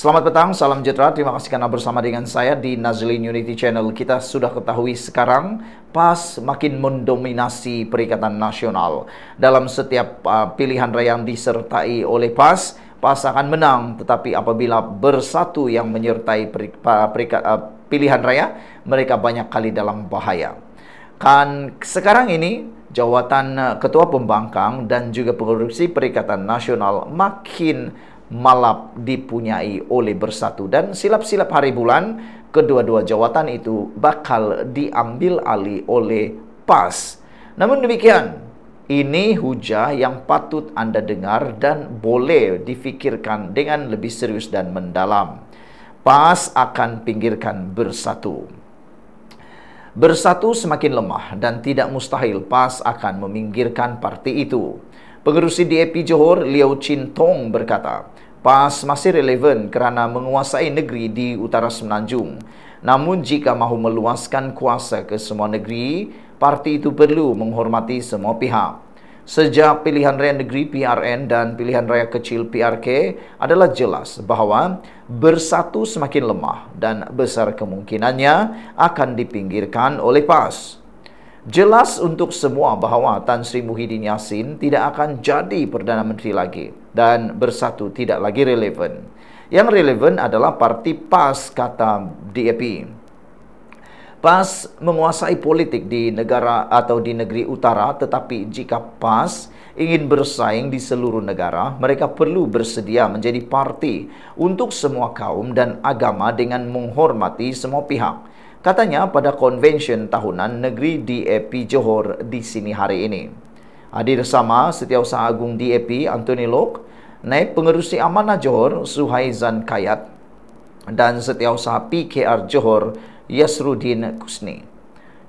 Selamat petang, salam sejahtera. Terima kasih karena bersama dengan saya di Nazlin Unity Channel. Kita sudah ketahui sekarang PAS makin mendominasi Perikatan Nasional. Dalam setiap uh, pilihan raya yang disertai oleh PAS, PAS akan menang. Tetapi apabila bersatu yang menyertai uh, pilihan raya, mereka banyak kali dalam bahaya. Kan sekarang ini jawatan uh, Ketua Pembangkang dan juga Pengurusi Perikatan Nasional makin malap dipunyai oleh bersatu dan silap-silap hari bulan kedua-dua jawatan itu bakal diambil alih oleh pas. Namun demikian, ini hujah yang patut Anda dengar dan boleh difikirkan dengan lebih serius dan mendalam. Pas akan pinggirkan bersatu. Bersatu semakin lemah dan tidak mustahil pas akan meminggirkan parti itu. Pengerusi DAP Johor, Liu Chin Tong berkata, PAS masih relevan kerana menguasai negeri di utara semenanjung. Namun jika mahu meluaskan kuasa ke semua negeri, parti itu perlu menghormati semua pihak. Sejak pilihan raya negeri PRN dan pilihan raya kecil PRK adalah jelas bahawa bersatu semakin lemah dan besar kemungkinannya akan dipinggirkan oleh PAS. Jelas untuk semua bahawa Tan Sri Muhyiddin Yassin tidak akan jadi Perdana Menteri lagi dan bersatu tidak lagi relevan. Yang relevan adalah parti PAS kata DAP. PAS menguasai politik di negara atau di negeri utara tetapi jika PAS ingin bersaing di seluruh negara, mereka perlu bersedia menjadi parti untuk semua kaum dan agama dengan menghormati semua pihak katanya pada konvensyen tahunan negeri DAP Johor di sini hari ini. Hadir sama Setiausaha Agung DAP Anthony Lok, Naib Pengerusi Amanah Johor Suhaizan Kayat dan Setiausaha PKR Johor Yasrudin Kusni.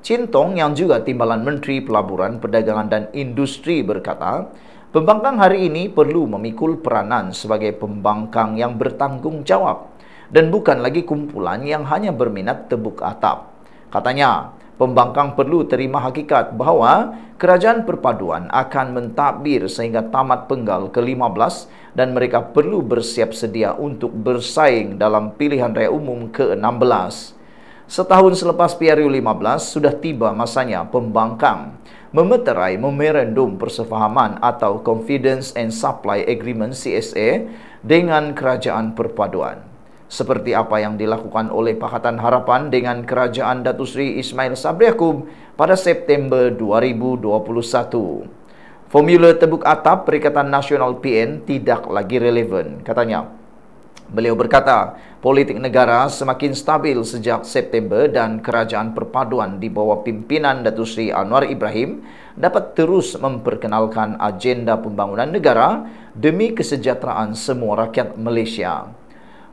Cintong yang juga timbalan Menteri Pelaburan, Perdagangan dan Industri berkata, pembangkang hari ini perlu memikul peranan sebagai pembangkang yang bertanggungjawab dan bukan lagi kumpulan yang hanya berminat tebuk atap. Katanya, pembangkang perlu terima hakikat bahawa kerajaan perpaduan akan mentadbir sehingga tamat penggal ke-15 dan mereka perlu bersiap sedia untuk bersaing dalam pilihan raya umum ke-16. Setahun selepas PRU 15, sudah tiba masanya pembangkang memeterai memerendum persefahaman atau Confidence and Supply Agreement CSA dengan kerajaan perpaduan seperti apa yang dilakukan oleh Pakatan Harapan dengan Kerajaan Datu Sri Ismail Sabri Yaakob pada September 2021. Formula tebuk atap Perikatan Nasional PN tidak lagi relevan, katanya. Beliau berkata, politik negara semakin stabil sejak September dan kerajaan perpaduan di bawah pimpinan Datu Sri Anwar Ibrahim dapat terus memperkenalkan agenda pembangunan negara demi kesejahteraan semua rakyat Malaysia.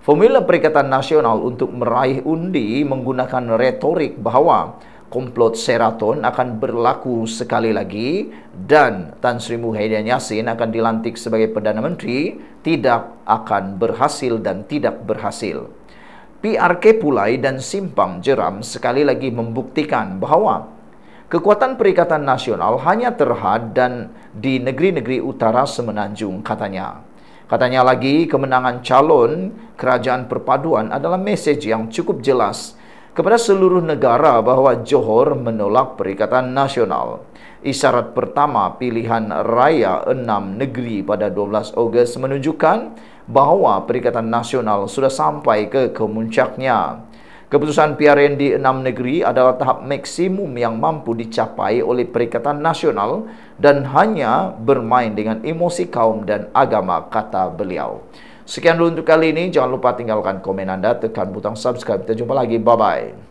Formula Perikatan Nasional untuk meraih undi menggunakan retorik bahawa komplot Seraton akan berlaku sekali lagi dan Tan Sri Muhyiddin Yassin akan dilantik sebagai Perdana Menteri tidak akan berhasil dan tidak berhasil. PRK Pulai dan Simpang Jeram sekali lagi membuktikan bahawa kekuatan Perikatan Nasional hanya terhad dan di negeri-negeri utara semenanjung katanya. Katanya lagi, kemenangan calon kerajaan perpaduan adalah mesej yang cukup jelas kepada seluruh negara bahawa Johor menolak Perikatan Nasional. Isyarat pertama pilihan raya enam negeri pada 12 Ogos menunjukkan bahawa Perikatan Nasional sudah sampai ke kemuncaknya. Keputusan PRN di enam negeri adalah tahap maksimum yang mampu dicapai oleh Perikatan Nasional dan hanya bermain dengan emosi kaum dan agama, kata beliau. Sekian dulu untuk kali ini. Jangan lupa tinggalkan komen anda, tekan butang subscribe. Kita jumpa lagi. Bye-bye.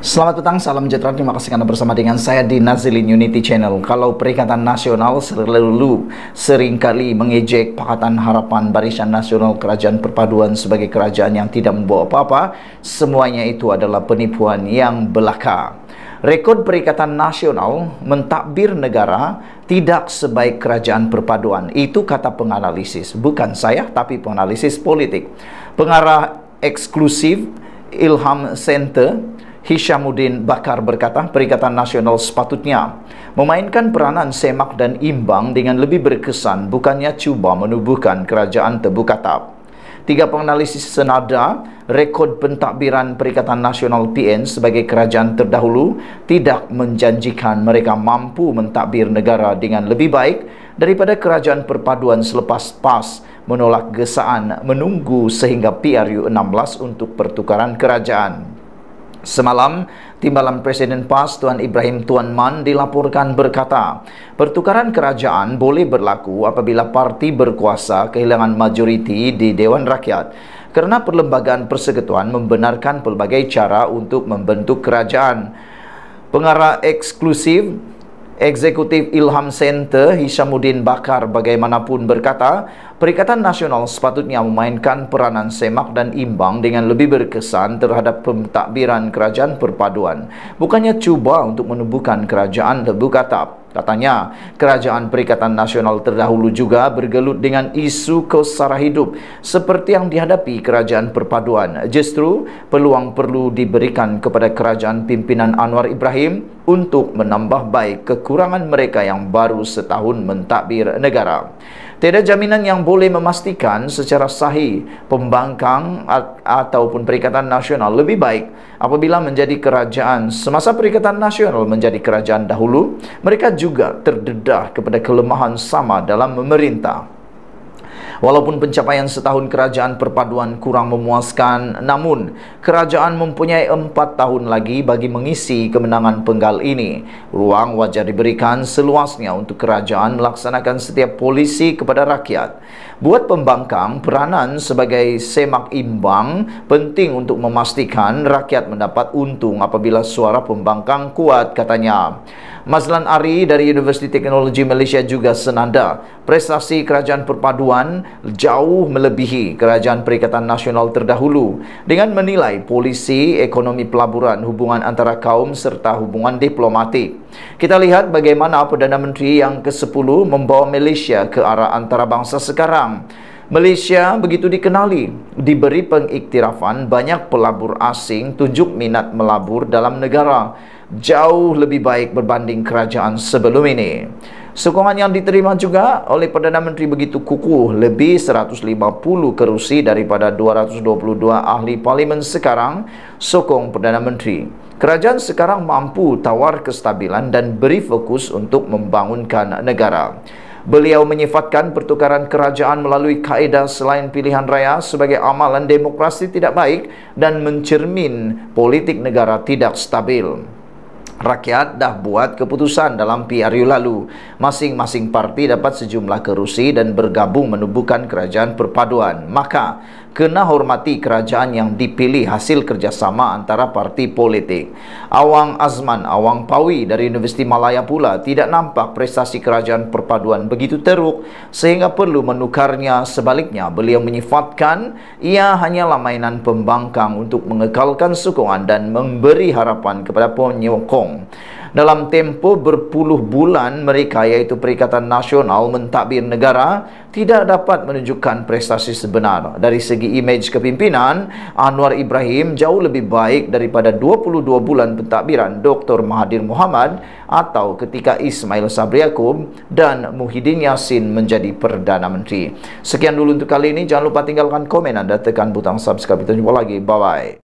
Selamat petang, salam sejahtera. Terima kasih karena bersama dengan saya di Nazilin Unity Channel. Kalau Perikatan Nasional selalu seringkali mengejek Pakatan Harapan Barisan Nasional Kerajaan Perpaduan sebagai kerajaan yang tidak membawa apa-apa, semuanya itu adalah penipuan yang belaka. Rekod Perikatan Nasional mentakbir negara tidak sebaik kerajaan perpaduan. Itu kata penganalisis. Bukan saya, tapi penganalisis politik. Pengarah eksklusif Ilham Center Hishamuddin Bakar berkata, Perikatan Nasional sepatutnya memainkan peranan semak dan imbang dengan lebih berkesan bukannya cuba menubuhkan kerajaan tebu katap. Tiga penganalisis senada, rekod pentadbiran Perikatan Nasional PN sebagai kerajaan terdahulu tidak menjanjikan mereka mampu mentadbir negara dengan lebih baik daripada kerajaan perpaduan selepas PAS menolak gesaan menunggu sehingga PRU 16 untuk pertukaran kerajaan. Semalam, Timbalan Presiden PAS Tuan Ibrahim Tuan Man dilaporkan berkata, pertukaran kerajaan boleh berlaku apabila parti berkuasa kehilangan majoriti di Dewan Rakyat kerana Perlembagaan Persekutuan membenarkan pelbagai cara untuk membentuk kerajaan. Pengarah eksklusif Eksekutif Ilham Center Hishamuddin Bakar bagaimanapun berkata, Perikatan Nasional sepatutnya memainkan peranan semak dan imbang dengan lebih berkesan terhadap pentadbiran kerajaan perpaduan. Bukannya cuba untuk menubuhkan kerajaan lebu katap. Katanya, Kerajaan Perikatan Nasional terdahulu juga bergelut dengan isu kesara hidup seperti yang dihadapi Kerajaan Perpaduan. Justru, peluang perlu diberikan kepada Kerajaan Pimpinan Anwar Ibrahim untuk menambah baik kekurangan mereka yang baru setahun mentadbir negara. Tiada jaminan yang boleh memastikan secara sahih pembangkang ataupun Perikatan Nasional lebih baik apabila menjadi kerajaan. Semasa Perikatan Nasional menjadi kerajaan dahulu, mereka juga terdedah kepada kelemahan sama dalam memerintah. Walaupun pencapaian setahun kerajaan perpaduan kurang memuaskan, namun kerajaan mempunyai empat tahun lagi bagi mengisi kemenangan penggal ini. Ruang wajar diberikan seluasnya untuk kerajaan melaksanakan setiap polisi kepada rakyat buat pembangkang peranan sebagai semak imbang penting untuk memastikan rakyat mendapat untung apabila suara pembangkang kuat katanya Mazlan Ari dari Universiti Teknologi Malaysia juga senanda prestasi kerajaan perpaduan jauh melebihi kerajaan perikatan nasional terdahulu dengan menilai polisi ekonomi pelaburan hubungan antara kaum serta hubungan diplomatik kita lihat bagaimana Perdana Menteri yang ke-10 membawa Malaysia ke arah antarabangsa sekarang Islam. Malaysia begitu dikenali, diberi pengiktirafan banyak pelabur asing tunjuk minat melabur dalam negara jauh lebih baik berbanding kerajaan sebelum ini. Sokongan yang diterima juga oleh Perdana Menteri begitu kukuh lebih 150 kerusi daripada 222 ahli parlimen sekarang sokong Perdana Menteri. Kerajaan sekarang mampu tawar kestabilan dan beri fokus untuk membangunkan negara. Beliau menyifatkan pertukaran kerajaan melalui kaedah selain pilihan raya sebagai amalan demokrasi tidak baik dan mencermin politik negara tidak stabil rakyat dah buat keputusan dalam PRU lalu. Masing-masing parti dapat sejumlah kerusi dan bergabung menubuhkan kerajaan perpaduan. Maka, kena hormati kerajaan yang dipilih hasil kerjasama antara parti politik. Awang Azman Awang Pawi dari Universiti Malaya pula tidak nampak prestasi kerajaan perpaduan begitu teruk sehingga perlu menukarnya sebaliknya. Beliau menyifatkan ia hanyalah mainan pembangkang untuk mengekalkan sokongan dan memberi harapan kepada penyokong Tiongkong. Dalam tempoh berpuluh bulan mereka iaitu Perikatan Nasional mentadbir negara tidak dapat menunjukkan prestasi sebenar. Dari segi imej kepimpinan, Anwar Ibrahim jauh lebih baik daripada 22 bulan pentadbiran Dr. Mahathir Mohamad atau ketika Ismail Sabri Yaakob dan Muhyiddin Yassin menjadi Perdana Menteri. Sekian dulu untuk kali ini. Jangan lupa tinggalkan komen anda tekan butang subscribe. Kita jumpa lagi. Bye-bye.